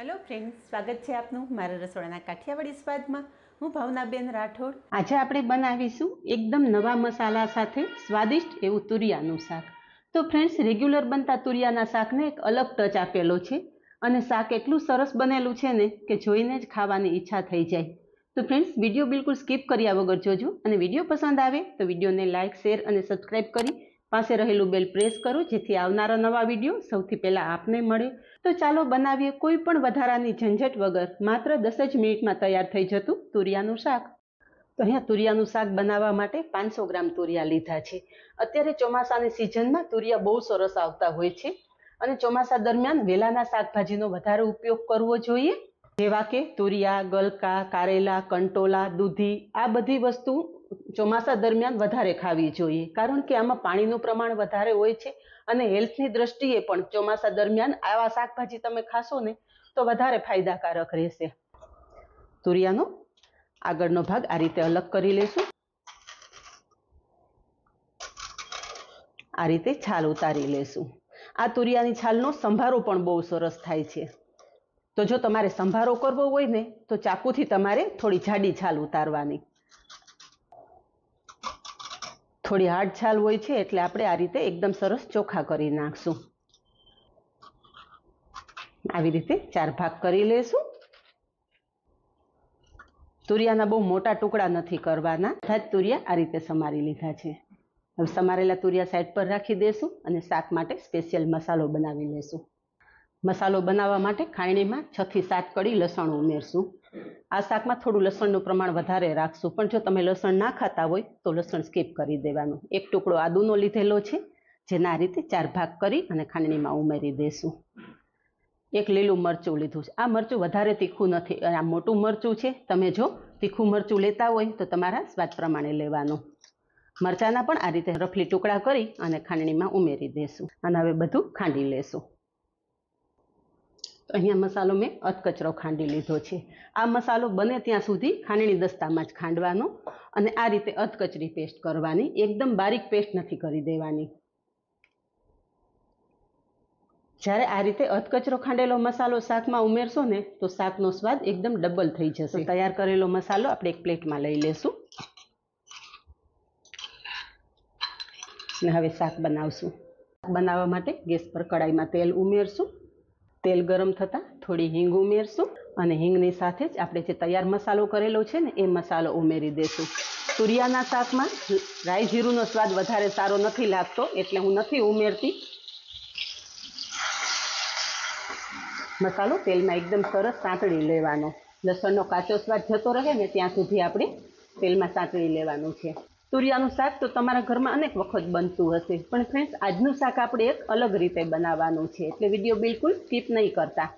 hello friend સ્વાગત છે આપનું મારા રસોડાના કાઠિયાવાડી સ્વાદમાં હું ભાવનાબેન રાઠોડ આજે આપણે બનાવીશું એકદમ નવા મસાલા સાથે સ્વાદિષ્ટ એવું તુરિયાનું શાક તો ફ્રેન્ડ્સ રેગ્યુલર બનતા તુરિયાના શાકને એક અલગ ટચ આપેલો છે અને શાક એટલું સરસ બનેલું છે ને કે જોઈને જ ખાવાની ઈચ્છા થઈ જાય તો ફ્રેન્ડ્સ વિડીયો બિલકુલ સ્કીપ કર્યા વગર જોજો અને વિડીયો પસંદ આવે તો વિડીયોને લાઇક શેર અને સબસ્ક્રાઈબ કરી પાસે રહેલું બેલ પ્રેસ કરો જેથી આવનારા નવા વિડીયો સૌથી પહેલાં આપને મળે તો ચાલો બનાવીએ કોઈ પણ વધારાની ઝંઝટ વગર માત્ર દસ જ મિનિટમાં તૈયાર થઈ જતું તુરિયાનું શાક તો અહીંયા તુરિયાનું શાક બનાવવા માટે પાંચસો ગ્રામ તુરિયા લીધા છે અત્યારે ચોમાસાની સિઝનમાં તુરિયા બહુ સરસ આવતા હોય છે અને ચોમાસા દરમિયાન વેલાના શાકભાજીનો વધારે ઉપયોગ કરવો જોઈએ જેવા કે તુરિયા ગલકા કારેલા કંટોલા દૂધી આ બધી વસ્તુ ચોમાસા દરમિયાન વધારે ખાવી જોઈએ કારણ કે આમાં પાણીનું પ્રમાણ વધારે હોય છે અને હેલ્થની દ્રષ્ટિએ પણ ચોમાસા દરમિયાન આવા શાકભાજી તમે ખાશો ને તો વધારે ફાયદાકારક રહેશે તુરિયાનો આગળનો ભાગ આ રીતે અલગ કરી લેશું આ રીતે છાલ ઉતારી લેશું આ તુરિયાની છાલનો સંભારો પણ બહુ સરસ થાય છે તો જો તમારે સંભારો કરવો હોય ને તો ચાકુથી તમારે થોડી જાડી છાલ ઉતારવાની થોડી હાર્ડ છાલ હોય છે એટલે આપણે આ રીતે એકદમ સરસ ચોખા કરી નાખશું આવી રીતે ચાર ભાગ કરી લેશું તુરિયાના બહુ મોટા ટુકડા નથી કરવાના બધા જ તુરિયા આ રીતે સમારી લીધા છે હવે સમારેલા તુરિયા સાઈડ પર રાખી દેશું અને શાક માટે સ્પેશિયલ મસાલો બનાવી લેશું મસાલો બનાવવા માટે ખાયણીમાં છથી સાત કડી લસણ ઉમેરશું આ શાકમાં થોડું લસણનું પ્રમાણ વધારે રાખશું પણ જો તમે લસણ ના ખાતા હોય તો લસણ સ્કીપ કરી દેવાનું એક ટુકડો આદુનો લીધેલો છે જેના આ રીતે ચાર ભાગ કરી અને ખાંડણીમાં ઉમેરી દેશું એક લીલું મરચું લીધું છે આ મરચું વધારે તીખું નથી અને આ મોટું મરચું છે તમે જો તીખું મરચું લેતા હોય તો તમારા સ્વાદ પ્રમાણે લેવાનું મરચાંના પણ આ રીતે રફલી ટુકડા કરી અને ખાંડણીમાં ઉમેરી દેશું અને હવે બધું ખાંડી લેશું અહીંયા મસાલો મેં અધકચરો ખાંડી લીધો છે આ મસાલો બને ત્યાં સુધી ખાંડણી દસ્તામાં જ ખાંડવાનો અને આ રીતે અધકચરી પેસ્ટ કરવાની એકદમ બારીક પેસ્ટ નથી કરી દેવાની જ્યારે આ રીતે અધકચરો ખાંડેલો મસાલો શાકમાં ઉમેરશો ને તો શાકનો સ્વાદ એકદમ ડબલ થઈ જશે તૈયાર કરેલો મસાલો આપણે એક પ્લેટમાં લઈ લેશું ને હવે શાક બનાવશું બનાવવા માટે ગેસ પર કડાઈમાં તેલ ઉમેરશું તેલ ગરમ થતાં થોડી હિંગ ઉમેરશું અને હિંગની સાથે જ આપણે જે તૈયાર મસાલો કરેલો છે ને એ મસાલો ઉમેરી દઈશું સૂર્યાના શાકમાં રાઈ જીરુંનો સ્વાદ વધારે સારો નથી લાગતો એટલે હું નથી ઉમેરતી મસાલો તેલમાં એકદમ સરસ સાંતળી લેવાનો લસણનો કાચો સ્વાદ જતો રહે ને ત્યાં સુધી આપણે તેલમાં સાંતળી લેવાનું છે તુરિયાનું શાક તો તમારા ઘરમાં અનેક વખત બનતું હશે પણ ફ્રેન્ડ્સ આજનું શાક આપણે એક અલગ રીતે બનાવવાનું છે એટલે વિડીયો બિલકુલ સ્કીપ નહીં કરતા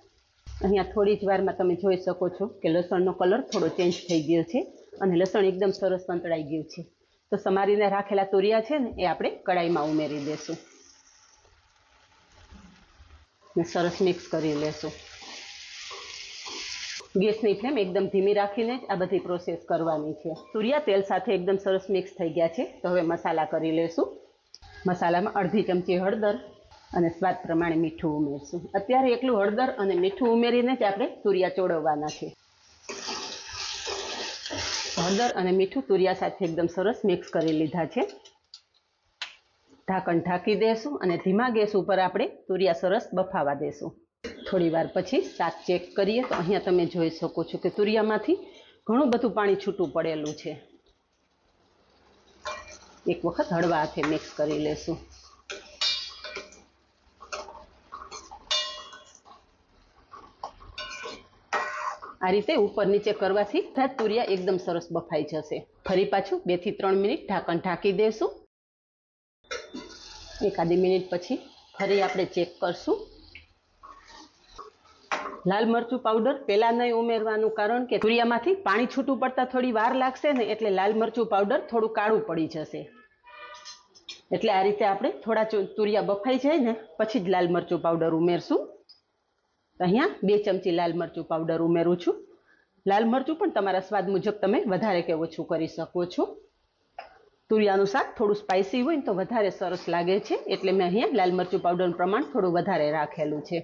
અહીંયા થોડી જ વારમાં તમે જોઈ શકો છો કે લસણનો કલર થોડો ચેન્જ થઈ ગયો છે અને લસણ એકદમ સરસ સંતળાઈ ગયું છે તો સમારીને રાખેલા તુરિયા છે ને એ આપણે કડાઈમાં ઉમેરી દેશું સરસ મિક્સ કરી લેશું ગેસની ફ્લેમ એકદમ ધીમી રાખીને જ આ બધી પ્રોસેસ કરવાની છે સૂર્યા તેલ સાથે એકદમ સરસ મિક્સ થઈ ગયા છે તો હવે મસાલા કરી લેશું મસાલામાં અડધી ચમચી હળદર અને સ્વાદ પ્રમાણે મીઠું ઉમેરશું અત્યારે એકલું હળદર અને મીઠું ઉમેરીને જ આપણે તુરિયા ચોળવવાના છે હળદર અને મીઠું તુરિયા સાથે એકદમ સરસ મિક્સ કરી લીધા છે ઢાંકણ ઢાંકી દેશું અને ધીમા ગેસ ઉપર આપણે સૂર્યા સરસ બફાવા દેશું થોડી વાર પછી શાક ચેક કરીએ તો અહીંયા તમે જોઈ શકો છો કે તુરિયામાંથી ઘણું બધું પાણી છૂટું પડેલું છે એક વખત હળવા હાથે મિક્સ કરી લેશું આ રીતે ઉપર નીચે કરવાથી બધા તુરિયા એકદમ સરસ બફાઈ જશે ફરી પાછું બે થી ત્રણ મિનિટ ઢાંકણ ઢાંકી દેશું એકાદી મિનિટ પછી ફરી આપણે ચેક કરશું લાલ મરચું પાવડર પહેલાં નહીં ઉમેરવાનું કારણ કે તુરિયામાંથી પાણી છૂટું પડતા થોડી વાર લાગશે ને એટલે લાલ મરચું પાવડર થોડું કાળું પડી જશે એટલે આ રીતે આપણે થોડા તુરિયા બફાઈ જાય ને પછી જ લાલ મરચું પાવડર ઉમેરશું અહીંયા બે ચમચી લાલ મરચું પાવડર ઉમેરું છું લાલ મરચું પણ તમારા સ્વાદ મુજબ તમે વધારે કે ઓછું કરી શકો છો તુરિયાનું શાક થોડું સ્પાઇસી હોય ને તો વધારે સરસ લાગે છે એટલે મેં અહીંયા લાલ મરચું પાવડરનું પ્રમાણ થોડું વધારે રાખેલું છે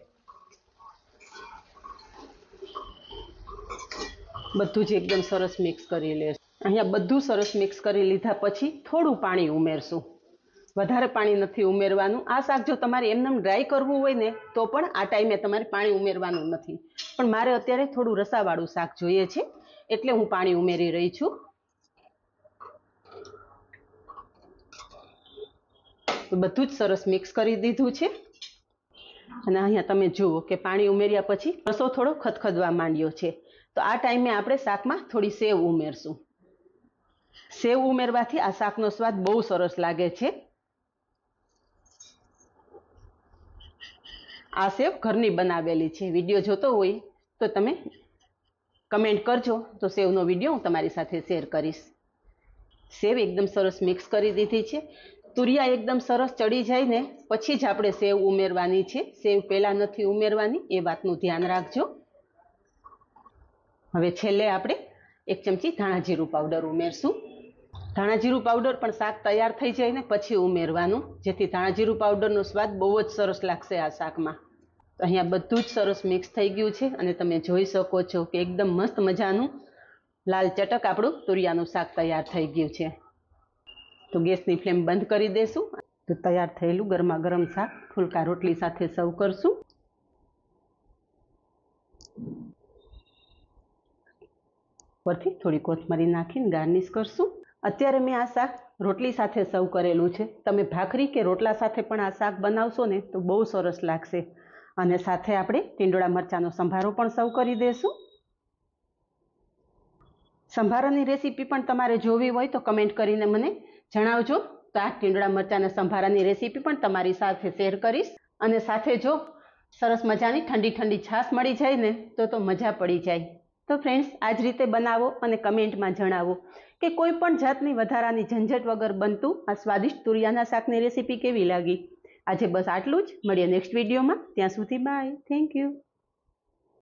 બધું જ એકદમ સરસ મિક્સ કરી લેશું અહીંયા બધું સરસ મિક્સ કરી લીધા પછી થોડું પાણી ઉમેરશું વધારે પાણી નથી ઉમેરવાનું આ શાક જો તમારે એમનેમ ડ્રાય કરવું હોય ને તો પણ આ ટાઈમે તમારે પાણી ઉમેરવાનું નથી પણ મારે અત્યારે થોડું રસાવાળું શાક જોઈએ છે એટલે હું પાણી ઉમેરી રહી છું બધું જ સરસ મિક્સ કરી દીધું છે અને અહીંયા તમે જુઓ કે પાણી ઉમેર્યા પછી રસો થોડો ખદખદવા માંડ્યો છે તો આ ટાઈમે આપણે શાકમાં થોડી સેવ ઉમેરશું સેવ ઉમેરવાથી આ શાકનો સ્વાદ બહુ સરસ લાગે છે આ સેવ ઘરની બનાવેલી છે વિડીયો જોતો હોય તો તમે કમેન્ટ કરજો તો સેવનો વિડીયો હું તમારી સાથે શેર કરીશ સેવ એકદમ સરસ મિક્સ કરી દીધી છે તુરિયા એકદમ સરસ ચડી જાય ને પછી જ આપણે સેવ ઉમેરવાની છે સેવ પહેલાં નથી ઉમેરવાની એ વાતનું ધ્યાન રાખજો હવે છેલ્લે આપણે એક ચમચી ધાણાજીરું પાવડર ઉમેરશું ધાણાજીરું પાવડર પણ શાક તૈયાર થઈ જાય ને પછી ઉમેરવાનું જેથી ધાણાજીરું જીરું પાવડરનો સ્વાદ બહુ જ સરસ લાગશે આ શાકમાં તો અહીંયા બધું જ સરસ મિક્સ થઈ ગયું છે અને તમે જોઈ શકો છો કે એકદમ મસ્ત મજાનું લાલ ચટક આપણું તુરિયાનું શાક તૈયાર થઈ ગયું છે તો ગેસની ફ્લેમ બંધ કરી દેશું તો તૈયાર થયેલું ગરમા ગરમ શાક ફુલકા રોટલી સાથે સર્વ કરશું પરથી થોડી કોથમરી નાખીને ગાર્નિશ કરશું અત્યારે મેં આ શાક રોટલી સાથે સર્વ કરેલું છે તમે ભાખરી કે રોટલા સાથે પણ આ શાક બનાવશો ને તો બહુ સરસ લાગશે અને સાથે આપણે ટીંડોળા મરચાંનો સંભારો પણ સર્વ કરી દઈશું સંભારાની રેસીપી પણ તમારે જોવી હોય તો કમેન્ટ કરીને મને જણાવજો તો આ ટીંડોળા મરચાંના સંભારાની રેસીપી પણ તમારી સાથે શેર કરીશ અને સાથે જો સરસ મજાની ઠંડી ઠંડી છાશ મળી જાય ને તો તો મજા પડી જાય તો ફ્રેન્ડ્સ આ જ રીતે બનાવો અને કમેન્ટમાં જણાવો કે કોઈ પણ જાતની વધારાની ઝંઝટ વગર બનતું આ સ્વાદિષ્ટ તુરિયાના શાકની રેસીપી કેવી લાગી આજે બસ આટલું જ મળીએ નેક્સ્ટ વિડીયોમાં ત્યાં સુધી બાય થેન્ક યુ